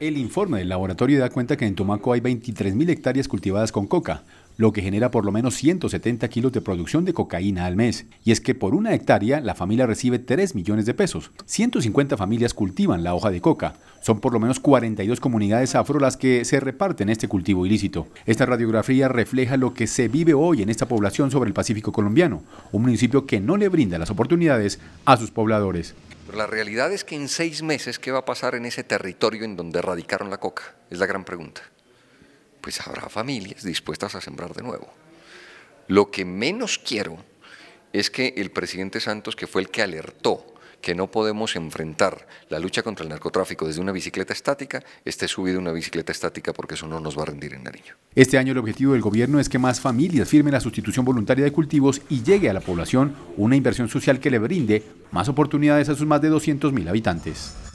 El informe del laboratorio da cuenta que en Tumaco hay 23.000 hectáreas cultivadas con coca, lo que genera por lo menos 170 kilos de producción de cocaína al mes. Y es que por una hectárea la familia recibe 3 millones de pesos. 150 familias cultivan la hoja de coca. Son por lo menos 42 comunidades afro las que se reparten este cultivo ilícito. Esta radiografía refleja lo que se vive hoy en esta población sobre el Pacífico colombiano, un municipio que no le brinda las oportunidades a sus pobladores. Pero la realidad es que en seis meses, ¿qué va a pasar en ese territorio en donde radicaron la coca? Es la gran pregunta. Pues habrá familias dispuestas a sembrar de nuevo. Lo que menos quiero es que el presidente Santos, que fue el que alertó que no podemos enfrentar la lucha contra el narcotráfico desde una bicicleta estática, esté subida una bicicleta estática porque eso no nos va a rendir en Nariño. Este año el objetivo del gobierno es que más familias firmen la sustitución voluntaria de cultivos y llegue a la población una inversión social que le brinde más oportunidades a sus más de 200.000 habitantes.